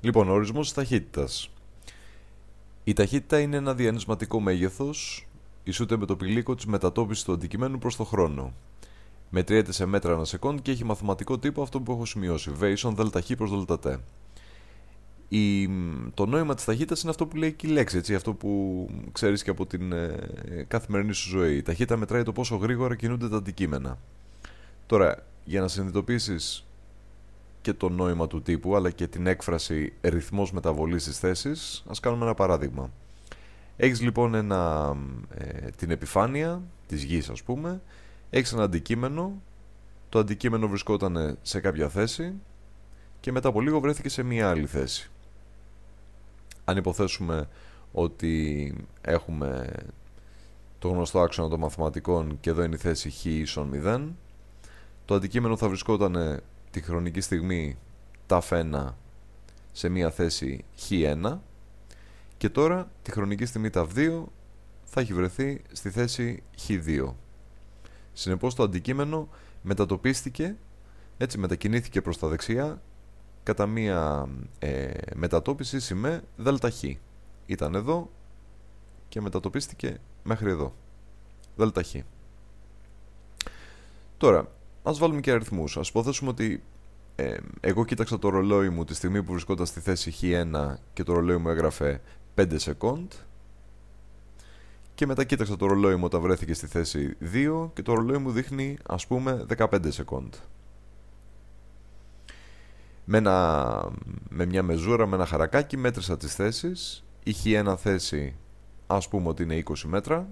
Λοιπόν, ο ορισμός της ταχύτητας. Η ταχύτητα είναι ένα διανυσματικό μέγεθος, ισούται με το πηλίκο της μετατόπισης του αντικειμένου προς το χρόνο. Μετριέται σε μέτρα ένα σεκόντ και έχει μαθηματικό τύπο αυτό που έχω σημειώσει. V ίσον ΔΧ προ ΔΤ. Η... Το νόημα της ταχύτητας είναι αυτό που λέει και η λέξη, αυτό που ξέρεις και από την ε, καθημερινή σου ζωή. Η ταχύτητα μετράει το πόσο γρήγορα κινούνται τα αντικείμενα. Τώρα, για να συνειδητοποιήσεις και το νόημα του τύπου αλλά και την έκφραση ρυθμός μεταβολής της θέσης, ας κάνουμε ένα παράδειγμα. Έχεις λοιπόν ένα, ε, την επιφάνεια της γης ας πούμε, έχεις ένα αντικείμενο, το αντικείμενο βρισκόταν σε κάποια θέση και μετά από λίγο βρέθηκε σε μία άλλη θέση. Αν υποθέσουμε ότι έχουμε το γνωστό άξονα των μαθηματικών και εδώ είναι η θέση χ ίσον 0, το αντικείμενο θα βρισκόταν τη χρονική στιγμή τα φένα σε μία θέση χ1 και τώρα τη χρονική στιγμή τα 2 θα έχει βρεθεί στη θέση χ2. Συνεπώς το αντικείμενο μετατοπίστηκε, έτσι μετακινήθηκε προς τα δεξιά κατά μία ε, μετατόπιση σημαί δελτα Ήταν εδώ και μετατοπίστηκε μέχρι εδώ. Δελτα Τώρα, Ας βάλουμε και αριθμούς. Ας υποθέσουμε ότι ε, εγώ κοίταξα το ρολόι μου τη στιγμή που βρισκόταν στη θέση Χ1 και το ρολόι μου έγραφε 5 σεκοντ, Και μετά κοίταξα το ρολόι μου όταν βρέθηκε στη θέση 2 και το ρολόι μου δείχνει ας πούμε 15 σεκόντ. Με, με μια μεζούρα, με ένα χαρακάκι μέτρησα τις θέσεις. Η Χ1 θέση ας πούμε ότι είναι 20 μέτρα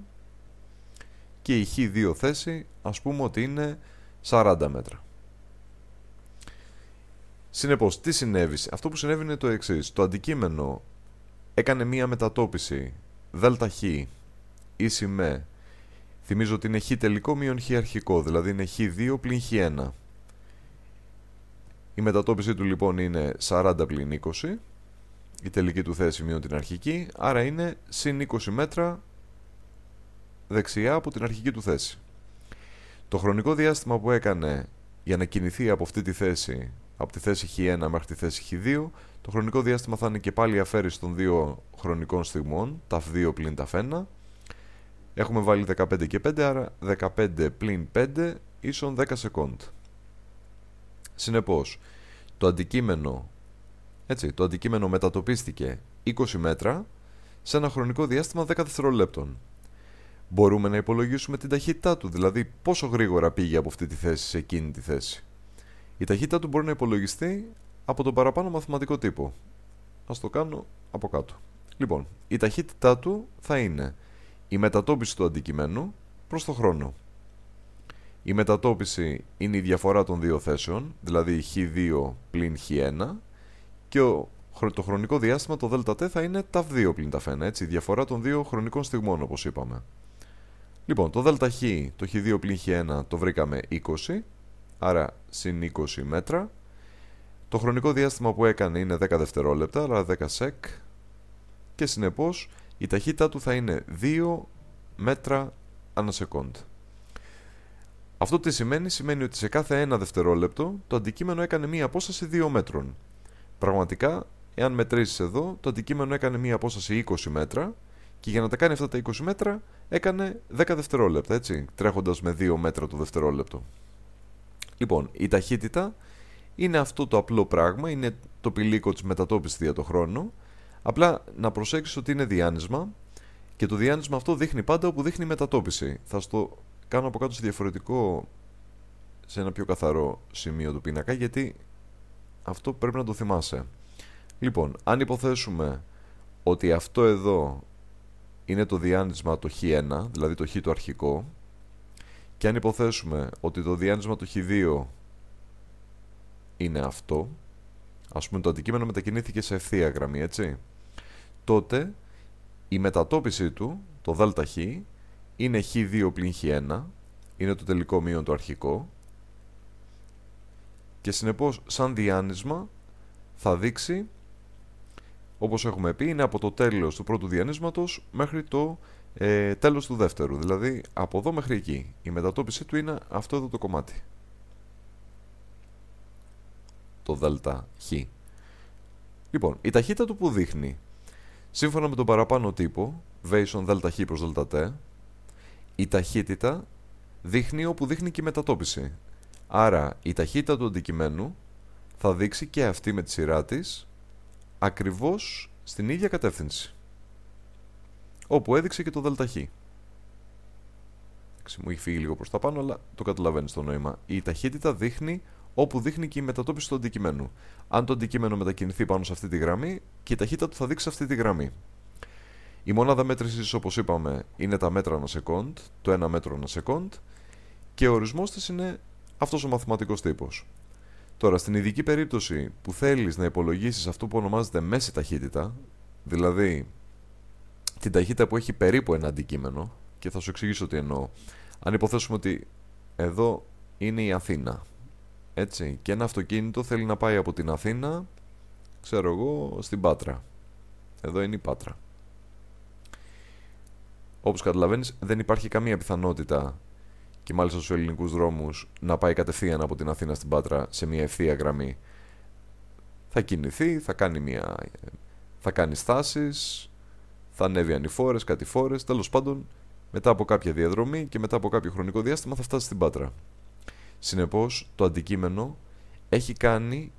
και η Χ2 θέση ας πούμε ότι είναι 40 μέτρα. Συνεπώς, τι συνέβη. Αυτό που συνέβη είναι το εξής. Το αντικείμενο έκανε μία μετατόπιση ΔΧ ίση με. Θυμίζω ότι είναι χ τελικό μείον χ αρχικό, δηλαδή είναι χ2 πλην χ1. Η μετατόπιση του λοιπόν είναι 40 πλην 20, η τελική του θέση μείον την αρχική, άρα είναι συν 20 μέτρα δεξιά από την αρχική του θέση. Το χρονικό διάστημα που έκανε για να κινηθεί από αυτή τη θέση, από τη θέση Χ1 μέχρι τη θέση Χ2, το χρονικό διάστημα θα είναι και πάλι η αφαίρεση των δύο χρονικών στιγμών, τα 2 πλην τα 1. Έχουμε βάλει 15 και 5, άρα 15 πλην 5 ίσον 10 σεκόντ. Συνεπώς, το αντικείμενο, έτσι, το αντικείμενο μετατοπίστηκε 20 μέτρα σε ένα χρονικό διάστημα 10 δευτερολέπτων μπορούμε να υπολογίσουμε την ταχύτητά του, δηλαδή πόσο γρήγορα πήγε από αυτή τη θέση σε εκείνη τη θέση. Η ταχύτητά του μπορεί να υπολογιστεί από τον παραπάνω μαθηματικό τύπο. Ας το κάνω από κάτω. Λοιπόν, η ταχύτητά του θα είναι η μετατόπιση του αντικειμένου προς το χρόνο. Η μετατόπιση είναι η διαφορά των δύο θέσεων, δηλαδή χ2 πλην χ1 και το χρονικό διάστημα το ΔΤ θα είναι τα 2 πλην τα φένα, έτσι, η διαφορά των δύο χρονικών στιγμών όπως είπαμε. Λοιπόν, το ΔΧ, το χ2 πλην χ1 το βρήκαμε 20, άρα συν 20 μέτρα. Το χρονικό διάστημα που έκανε είναι 10 δευτερόλεπτα, άρα 10 σεκ. Και συνεπώς η ταχύτητά του θα είναι 2 μέτρα ανά σεκόντ. Αυτό τι σημαίνει, σημαίνει ότι σε κάθε ένα δευτερόλεπτο το αντικείμενο έκανε μία απόσταση 2 μέτρων. Πραγματικά, εάν μετρήσεις εδώ, το αντικείμενο έκανε μία απόσταση 20 μέτρα, και για να τα κάνει αυτά τα 20 μέτρα, έκανε 10 δευτερόλεπτα, έτσι, τρέχοντας με 2 μέτρα το δευτερόλεπτο. Λοιπόν, η ταχύτητα είναι αυτό το απλό πράγμα, είναι το πηλίκο της μετατόπισης δια το χρόνο. Απλά να προσέξεις ότι είναι διάνυσμα και το διάνυσμα αυτό δείχνει πάντα όπου δείχνει μετατόπιση. Θα στο κάνω από κάτω σε διαφορετικό, σε ένα πιο καθαρό σημείο του πίνακα, γιατί αυτό πρέπει να το θυμάσαι. Λοιπόν, αν υποθέσουμε ότι αυτό εδώ είναι το διάνυσμα το χ1, δηλαδή το χ το αρχικό, και αν υποθέσουμε ότι το διάνυσμα το χ2 είναι αυτό, ας πούμε το αντικείμενο μετακινήθηκε σε ευθεία γραμμή, έτσι, τότε η μετατόπιση του, το ΔΧ, είναι χ2 πλην χ1, είναι το τελικό μείον το αρχικό, και συνεπώς σαν διάνυσμα θα δείξει όπως έχουμε πει, είναι από το τέλος του πρώτου διανύσματος μέχρι το ε, τέλος του δεύτερου. Δηλαδή, από εδώ μέχρι εκεί. Η μετατόπιση του είναι αυτό εδώ το κομμάτι. Το δελτα χ. Λοιπόν, η ταχύτητα του που δείχνει, σύμφωνα με τον παραπάνω τύπο, βέισον δελτα χ προς δελτα η ταχύτητα δείχνει όπου δείχνει και η μετατόπιση. Άρα, η ταχύτητα του αντικειμένου θα δείξει και αυτή με τη σειρά της ακριβώς στην ίδια κατεύθυνση. Όπου έδειξε και το δελταχή. Μου έχει φύγει λίγο προς τα πάνω, αλλά το καταλαβαίνεις το νόημα. Η ταχύτητα δείχνει όπου δείχνει και η μετατόπιση του αντικειμένου. Αν το αντικείμενο μετακινηθεί πάνω σε αυτή τη γραμμή και η ταχύτητα του θα δείξει αυτή τη γραμμή. Η μονάδα μέτρησης, όπως είπαμε, είναι τα μέτρα ένα σεκόντ, το ένα μέτρο ένα σεκόντ, και ο ορισμός της είναι αυτός ο μαθηματικός τύπος. Τώρα, στην ειδική περίπτωση που θέλεις να υπολογίσεις αυτό που ονομάζεται μέση ταχύτητα, δηλαδή την ταχύτητα που έχει περίπου ένα αντικείμενο, και θα σου εξηγήσω τι εννοώ. Αν υποθέσουμε ότι εδώ είναι η Αθήνα, έτσι, και ένα αυτοκίνητο θέλει να πάει από την Αθήνα, ξέρω εγώ, στην Πάτρα. Εδώ είναι η Πάτρα. Όπως καταλαβαίνεις, δεν υπάρχει καμία πιθανότητα και μάλιστα στους ελληνικούς δρόμους να πάει κατευθείαν από την Αθήνα στην Πάτρα σε μια ευθεία γραμμή. Θα κινηθεί, θα κάνει, μια... θα κάνει στάσεις, θα ανέβει ανηφόρες, κατηφόρες, τέλος πάντων μετά από κάποια διαδρομή και μετά από κάποιο χρονικό διάστημα θα φτάσει στην Πάτρα. Συνεπώς το αντικείμενο έχει κάνει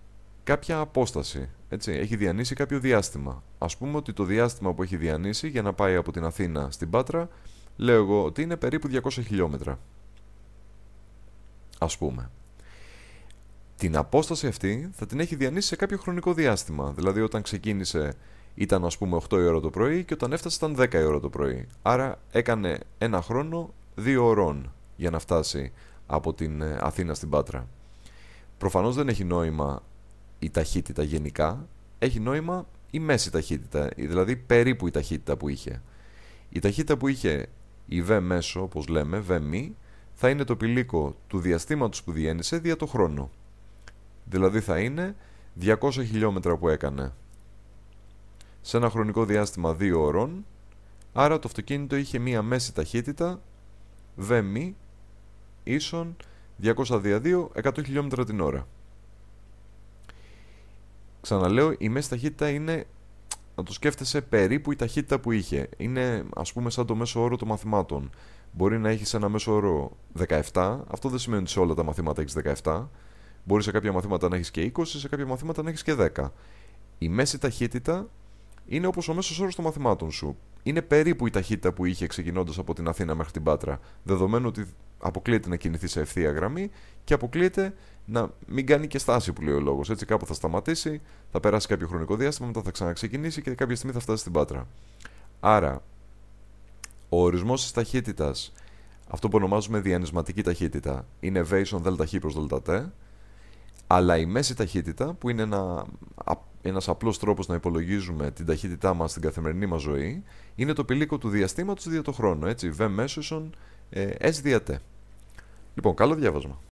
κάποια απόσταση, έτσι, έχει διανύσει κάποιο διάστημα. Ας πούμε ότι το διάστημα που έχει διανύσει για να πάει από την Αθήνα στην Πάτρα, λέω εγώ ότι είναι περίπου 200 χιλιόμετρα ας πούμε. Την απόσταση αυτή θα την έχει διανύσει σε κάποιο χρονικό διάστημα. Δηλαδή όταν ξεκίνησε ήταν ας πούμε 8 η ώρα το πρωί και όταν έφτασε ήταν 10 η ώρα το πρωί. Άρα έκανε ένα χρόνο 2 ώρων για να φτάσει από την ε, Αθήνα στην Πάτρα. Προφανώς δεν έχει νόημα η ταχύτητα γενικά, έχει νόημα η μέση ταχύτητα, δηλαδή περίπου η ταχύτητα που είχε. Η ταχύτητα που είχε η V μέσο, όπως λέμε, V μη, θα είναι το πηλίκο του διαστήματος που διένυσε δια το χρόνο. Δηλαδή θα είναι 200 χιλιόμετρα που έκανε. Σε ένα χρονικό διάστημα 2 ώρων, άρα το αυτοκίνητο είχε μία μέση ταχύτητα, βέμι, ίσον 202, 100 χιλιόμετρα την ώρα. Ξαναλέω, η μέση ταχύτητα είναι να το σκέφτεσαι περίπου η ταχύτητα που είχε. Είναι ας πούμε σαν το μέσο όρο των μαθημάτων. Μπορεί να έχεις ένα μέσο όρο 17, αυτό δεν σημαίνει ότι σε όλα τα μαθήματα έχεις 17. Μπορεί σε κάποια μαθήματα να έχεις και 20, σε κάποια μαθήματα να έχεις και 10. Η μέση ταχύτητα είναι όπως ο μέσος όρος των μαθημάτων σου. Είναι περίπου η ταχύτητα που είχε ξεκινώντας από την Αθήνα μέχρι την Πάτρα. Δεδομένου ότι αποκλείεται να κινηθεί σε ευθεία γραμμή και αποκλείεται να μην κάνει και στάση που λέει ο λόγος. Έτσι, κάπου θα σταματήσει, θα περάσει κάποιο χρονικό διάστημα, μετά θα ξαναξεκινήσει και κάποια στιγμή θα φτάσει στην πάτρα. Άρα, ο ορισμός της ταχύτητας, αυτό που ονομάζουμε διανυσματική ταχύτητα, είναι βέισον ΔΕΛΤΑΧ προ ΔΕΛΤΑΤΕ, αλλά η μέση ταχύτητα, που είναι ένα ένας απλός τρόπος να υπολογίζουμε την ταχύτητά μας στην καθημερινή μας ζωή, είναι το πηλίκο του διαστήματος δια το χρόνο, έτσι, V μέσωσον ε, λοιπόν, καλό διάβασμα.